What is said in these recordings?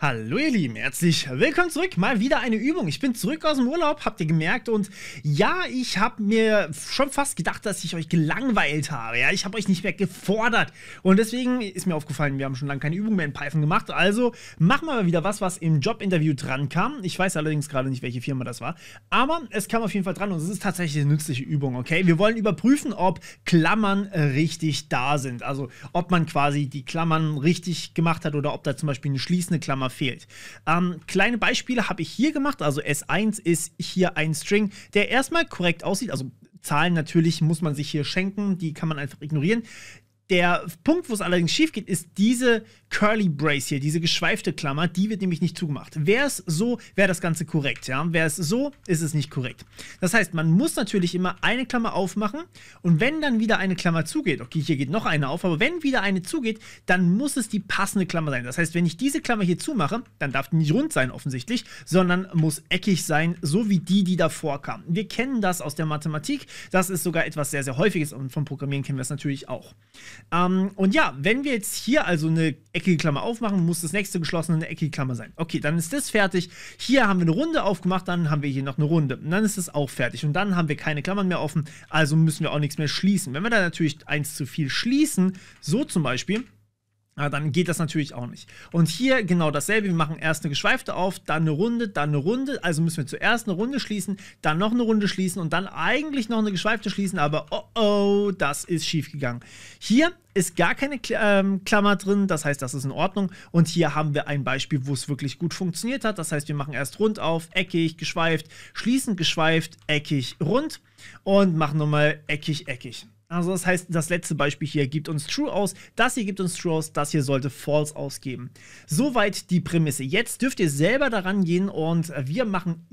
Hallo ihr Lieben, herzlich willkommen zurück. Mal wieder eine Übung. Ich bin zurück aus dem Urlaub, habt ihr gemerkt. Und ja, ich habe mir schon fast gedacht, dass ich euch gelangweilt habe. Ja, ich habe euch nicht mehr gefordert. Und deswegen ist mir aufgefallen, wir haben schon lange keine Übung mehr in Python gemacht. Also machen wir mal wieder was, was im Jobinterview dran kam. Ich weiß allerdings gerade nicht, welche Firma das war. Aber es kam auf jeden Fall dran und es ist tatsächlich eine nützliche Übung, okay? Wir wollen überprüfen, ob Klammern richtig da sind. Also ob man quasi die Klammern richtig gemacht hat oder ob da zum Beispiel eine schließende Klammer immer fehlt. Ähm, kleine Beispiele habe ich hier gemacht. Also S1 ist hier ein String, der erstmal korrekt aussieht. Also Zahlen natürlich muss man sich hier schenken, die kann man einfach ignorieren. Der Punkt, wo es allerdings schief geht, ist diese Curly Brace hier, diese geschweifte Klammer, die wird nämlich nicht zugemacht. Wäre es so, wäre das Ganze korrekt, ja. Wäre es so, ist es nicht korrekt. Das heißt, man muss natürlich immer eine Klammer aufmachen und wenn dann wieder eine Klammer zugeht, okay, hier geht noch eine auf, aber wenn wieder eine zugeht, dann muss es die passende Klammer sein. Das heißt, wenn ich diese Klammer hier zumache, dann darf die nicht rund sein offensichtlich, sondern muss eckig sein, so wie die, die davor kam. Wir kennen das aus der Mathematik, das ist sogar etwas sehr, sehr häufiges und vom Programmieren kennen wir es natürlich auch. Ähm, und ja, wenn wir jetzt hier also eine eckige Klammer aufmachen, muss das nächste geschlossene eine eckige Klammer sein. Okay, dann ist das fertig. Hier haben wir eine Runde aufgemacht, dann haben wir hier noch eine Runde. Und dann ist das auch fertig. Und dann haben wir keine Klammern mehr offen, also müssen wir auch nichts mehr schließen. Wenn wir da natürlich eins zu viel schließen, so zum Beispiel, na, ah, dann geht das natürlich auch nicht. Und hier genau dasselbe. Wir machen erst eine geschweifte auf, dann eine Runde, dann eine Runde. Also müssen wir zuerst eine Runde schließen, dann noch eine Runde schließen und dann eigentlich noch eine geschweifte schließen. Aber oh oh, das ist schief gegangen. Hier ist gar keine ähm, Klammer drin, das heißt, das ist in Ordnung. Und hier haben wir ein Beispiel, wo es wirklich gut funktioniert hat. Das heißt, wir machen erst rund auf, eckig, geschweift, schließen, geschweift, eckig, rund und machen nochmal eckig, eckig. Also das heißt, das letzte Beispiel hier gibt uns True aus, das hier gibt uns True aus, das hier sollte False ausgeben. Soweit die Prämisse. Jetzt dürft ihr selber daran gehen und wir machen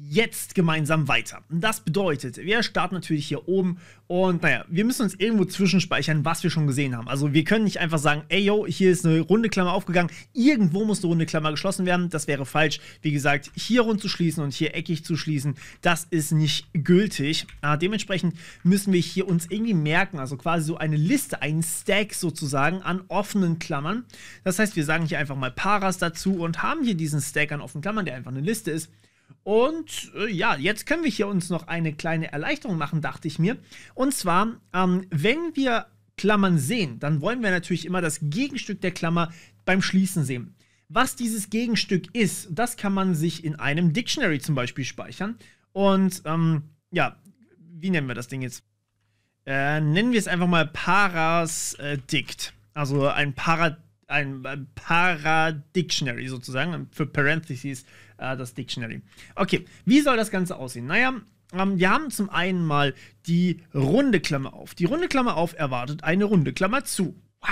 jetzt gemeinsam weiter. Das bedeutet, wir starten natürlich hier oben und naja, wir müssen uns irgendwo zwischenspeichern, was wir schon gesehen haben. Also wir können nicht einfach sagen, ey yo, hier ist eine runde Klammer aufgegangen, irgendwo muss eine runde Klammer geschlossen werden, das wäre falsch. Wie gesagt, hier rund zu schließen und hier eckig zu schließen, das ist nicht gültig. Äh, dementsprechend müssen wir hier uns irgendwie merken, also quasi so eine Liste, einen Stack sozusagen an offenen Klammern. Das heißt, wir sagen hier einfach mal Paras dazu und haben hier diesen Stack an offenen Klammern, der einfach eine Liste ist. Und äh, ja, jetzt können wir hier uns noch eine kleine Erleichterung machen, dachte ich mir. Und zwar, ähm, wenn wir Klammern sehen, dann wollen wir natürlich immer das Gegenstück der Klammer beim Schließen sehen. Was dieses Gegenstück ist, das kann man sich in einem Dictionary zum Beispiel speichern. Und ähm, ja, wie nennen wir das Ding jetzt? Äh, nennen wir es einfach mal Parasdikt. Also ein Paradikt ein, Paradictionary sozusagen, für Parentheses äh, das Dictionary. Okay, wie soll das Ganze aussehen? Naja, ähm, wir haben zum einen mal die runde Klammer auf. Die runde Klammer auf erwartet eine runde Klammer zu. Wow.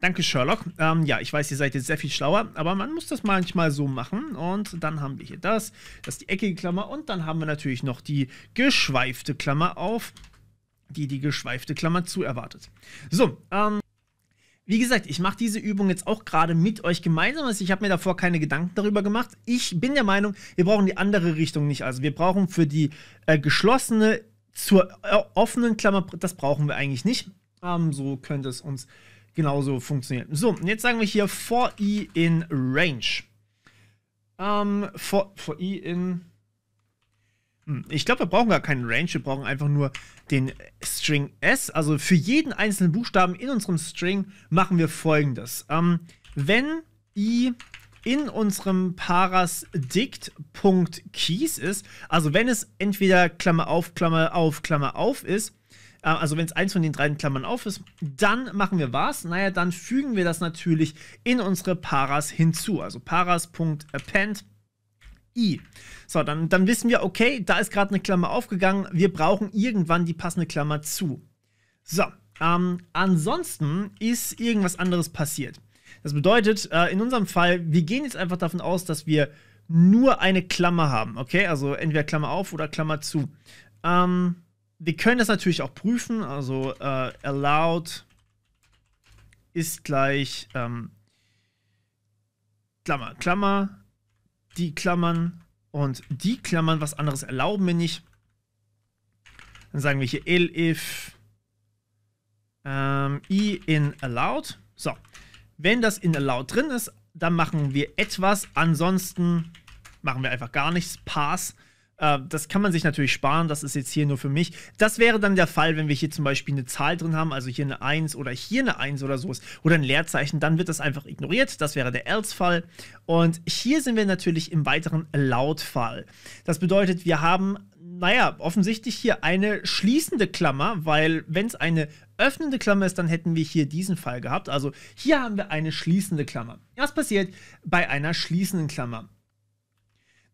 Danke, Sherlock. Ähm, ja, ich weiß, ihr seid jetzt sehr viel schlauer, aber man muss das manchmal so machen. Und dann haben wir hier das, das ist die eckige Klammer und dann haben wir natürlich noch die geschweifte Klammer auf, die die geschweifte Klammer zu erwartet. So, ähm, wie gesagt, ich mache diese Übung jetzt auch gerade mit euch gemeinsam. Also ich habe mir davor keine Gedanken darüber gemacht. Ich bin der Meinung, wir brauchen die andere Richtung nicht. Also wir brauchen für die äh, geschlossene zur äh, offenen Klammer, das brauchen wir eigentlich nicht. Ähm, so könnte es uns genauso funktionieren. So, und jetzt sagen wir hier for i in range. Ähm, for, for i in hm, ich glaube, wir brauchen gar keinen Range, wir brauchen einfach nur den String S. Also für jeden einzelnen Buchstaben in unserem String machen wir folgendes. Ähm, wenn i in unserem Paras dict.keys ist, also wenn es entweder Klammer auf, Klammer auf, Klammer auf ist, äh, also wenn es eins von den drei Klammern auf ist, dann machen wir was? Naja, dann fügen wir das natürlich in unsere Paras hinzu. Also paras.append I. So, dann, dann wissen wir, okay, da ist gerade eine Klammer aufgegangen. Wir brauchen irgendwann die passende Klammer zu. So, ähm, ansonsten ist irgendwas anderes passiert. Das bedeutet, äh, in unserem Fall, wir gehen jetzt einfach davon aus, dass wir nur eine Klammer haben, okay? Also entweder Klammer auf oder Klammer zu. Ähm, wir können das natürlich auch prüfen, also äh, allowed ist gleich ähm, Klammer, Klammer, die Klammern und die Klammern. Was anderes erlauben wir nicht. Dann sagen wir hier L if ähm, I in allowed. So, wenn das in allowed drin ist, dann machen wir etwas. Ansonsten machen wir einfach gar nichts. Pass. Äh, das kann man sich natürlich sparen, das ist jetzt hier nur für mich. Das wäre dann der Fall, wenn wir hier zum Beispiel eine Zahl drin haben, also hier eine 1 oder hier eine 1 oder so ist, oder ein Leerzeichen, dann wird das einfach ignoriert. Das wäre der Else-Fall. Und hier sind wir natürlich im weiteren Allowed-Fall. Das bedeutet, wir haben naja, offensichtlich hier eine schließende Klammer, weil wenn es eine öffnende Klammer ist, dann hätten wir hier diesen Fall gehabt. Also hier haben wir eine schließende Klammer. Was passiert bei einer schließenden Klammer?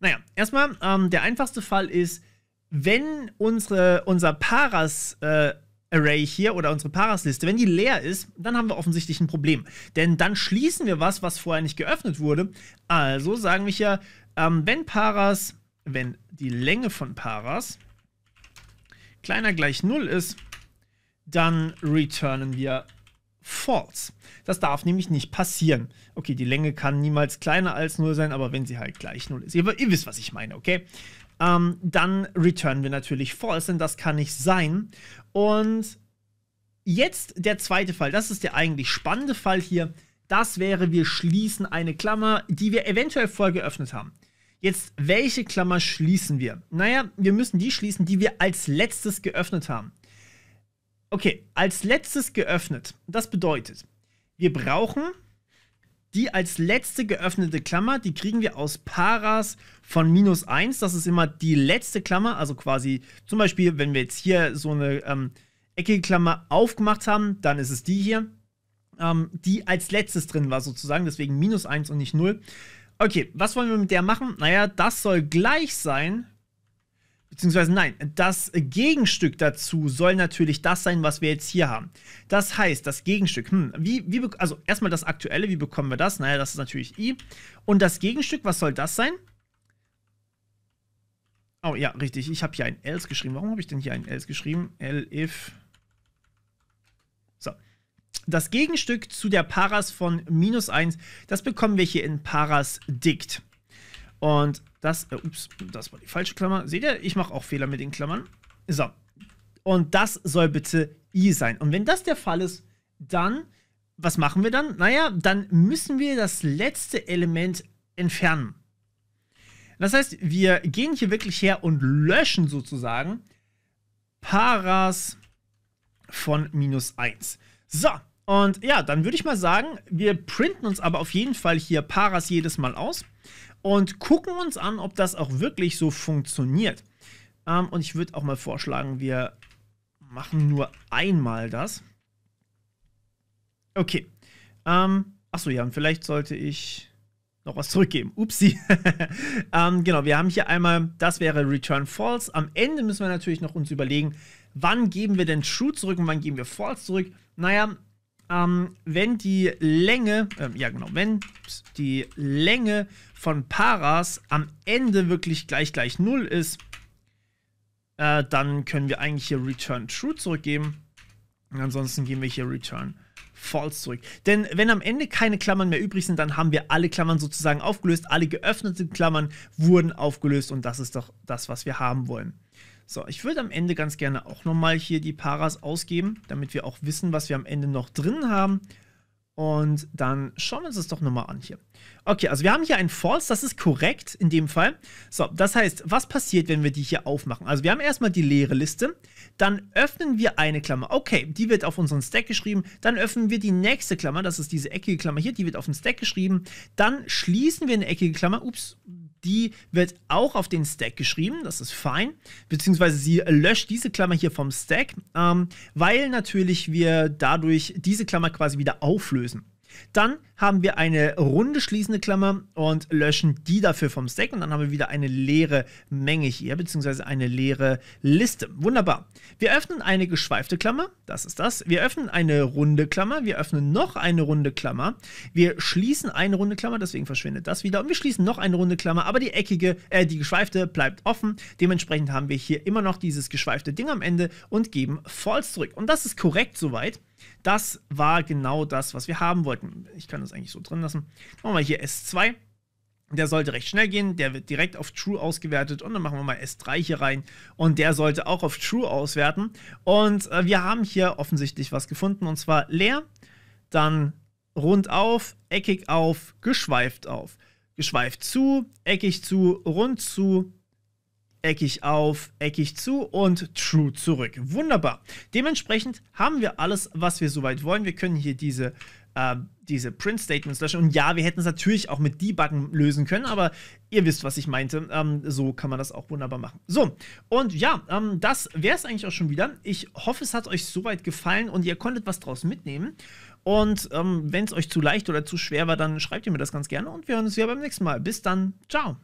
Naja, erstmal, ähm, der einfachste Fall ist, wenn unsere, unser Paras äh, Array hier oder unsere Paras-Liste, wenn die leer ist, dann haben wir offensichtlich ein Problem. Denn dann schließen wir was, was vorher nicht geöffnet wurde. Also sagen wir hier, ähm, wenn Paras, wenn die Länge von Paras kleiner gleich 0 ist, dann returnen wir false. Das darf nämlich nicht passieren. Okay, die Länge kann niemals kleiner als 0 sein, aber wenn sie halt gleich 0 ist. Ihr, ihr wisst, was ich meine, okay? Ähm, dann returnen wir natürlich false, denn das kann nicht sein. Und jetzt der zweite Fall. Das ist der eigentlich spannende Fall hier. Das wäre, wir schließen eine Klammer, die wir eventuell vorher geöffnet haben. Jetzt, welche Klammer schließen wir? Naja, wir müssen die schließen, die wir als letztes geöffnet haben. Okay, als letztes geöffnet. Das bedeutet, wir brauchen die als letzte geöffnete Klammer, die kriegen wir aus Paras von minus 1. Das ist immer die letzte Klammer, also quasi zum Beispiel, wenn wir jetzt hier so eine ähm, eckige Klammer aufgemacht haben, dann ist es die hier, ähm, die als letztes drin war sozusagen, deswegen minus 1 und nicht 0. Okay, was wollen wir mit der machen? Naja, das soll gleich sein Beziehungsweise nein, das Gegenstück dazu soll natürlich das sein, was wir jetzt hier haben. Das heißt, das Gegenstück, hm, wie, wie, also erstmal das aktuelle, wie bekommen wir das? Naja, das ist natürlich i. Und das Gegenstück, was soll das sein? Oh ja, richtig, ich habe hier ein else geschrieben. Warum habe ich denn hier ein else geschrieben? L if. So. Das Gegenstück zu der Paras von minus 1, das bekommen wir hier in Paras dict. Und das, äh, ups, das war die falsche Klammer. Seht ihr, ich mache auch Fehler mit den Klammern. So. Und das soll bitte i sein. Und wenn das der Fall ist, dann, was machen wir dann? Naja, dann müssen wir das letzte Element entfernen. Das heißt, wir gehen hier wirklich her und löschen sozusagen Paras von minus 1. So, und ja, dann würde ich mal sagen, wir printen uns aber auf jeden Fall hier Paras jedes Mal aus und gucken uns an, ob das auch wirklich so funktioniert. Ähm, und ich würde auch mal vorschlagen, wir machen nur einmal das. Okay. Ähm, achso, ja, und vielleicht sollte ich noch was zurückgeben. Upsi. ähm, genau, wir haben hier einmal, das wäre Return False. Am Ende müssen wir natürlich noch uns überlegen, wann geben wir denn True zurück und wann geben wir False zurück. Naja, ähm, wenn die Länge, äh, ja genau, wenn die Länge von Paras am Ende wirklich gleich gleich 0 ist, äh, dann können wir eigentlich hier Return True zurückgeben. Und ansonsten geben wir hier Return True false zurück. Denn wenn am Ende keine Klammern mehr übrig sind, dann haben wir alle Klammern sozusagen aufgelöst. Alle geöffneten Klammern wurden aufgelöst und das ist doch das, was wir haben wollen. So, ich würde am Ende ganz gerne auch nochmal hier die Paras ausgeben, damit wir auch wissen, was wir am Ende noch drin haben. Und dann schauen wir uns das doch nochmal an hier. Okay, also wir haben hier ein False, das ist korrekt in dem Fall. So, das heißt, was passiert, wenn wir die hier aufmachen? Also wir haben erstmal die leere Liste dann öffnen wir eine Klammer. Okay, die wird auf unseren Stack geschrieben. Dann öffnen wir die nächste Klammer. Das ist diese eckige Klammer hier. Die wird auf den Stack geschrieben. Dann schließen wir eine eckige Klammer. Ups, die wird auch auf den Stack geschrieben. Das ist fein. Beziehungsweise sie löscht diese Klammer hier vom Stack, ähm, weil natürlich wir dadurch diese Klammer quasi wieder auflösen. Dann haben wir eine runde schließende Klammer und löschen die dafür vom Stack und dann haben wir wieder eine leere Menge hier, beziehungsweise eine leere Liste. Wunderbar. Wir öffnen eine geschweifte Klammer, das ist das. Wir öffnen eine runde Klammer, wir öffnen noch eine runde Klammer, wir schließen eine runde Klammer, deswegen verschwindet das wieder und wir schließen noch eine runde Klammer, aber die eckige, äh, die geschweifte bleibt offen. Dementsprechend haben wir hier immer noch dieses geschweifte Ding am Ende und geben false zurück. Und das ist korrekt soweit. Das war genau das, was wir haben wollten. Ich kann das eigentlich so drin lassen. Machen wir hier S2. Der sollte recht schnell gehen, der wird direkt auf True ausgewertet und dann machen wir mal S3 hier rein und der sollte auch auf True auswerten. Und äh, wir haben hier offensichtlich was gefunden und zwar leer, dann rund auf, eckig auf, geschweift auf, geschweift zu, eckig zu, rund zu, eckig auf, eckig zu und true zurück. Wunderbar. Dementsprechend haben wir alles, was wir soweit wollen. Wir können hier diese, äh, diese Print-Statements löschen. Und ja, wir hätten es natürlich auch mit Debuggen lösen können, aber ihr wisst, was ich meinte. Ähm, so kann man das auch wunderbar machen. So, und ja, ähm, das wäre es eigentlich auch schon wieder. Ich hoffe, es hat euch soweit gefallen und ihr konntet was draus mitnehmen. Und ähm, wenn es euch zu leicht oder zu schwer war, dann schreibt ihr mir das ganz gerne und wir hören uns wieder beim nächsten Mal. Bis dann. Ciao.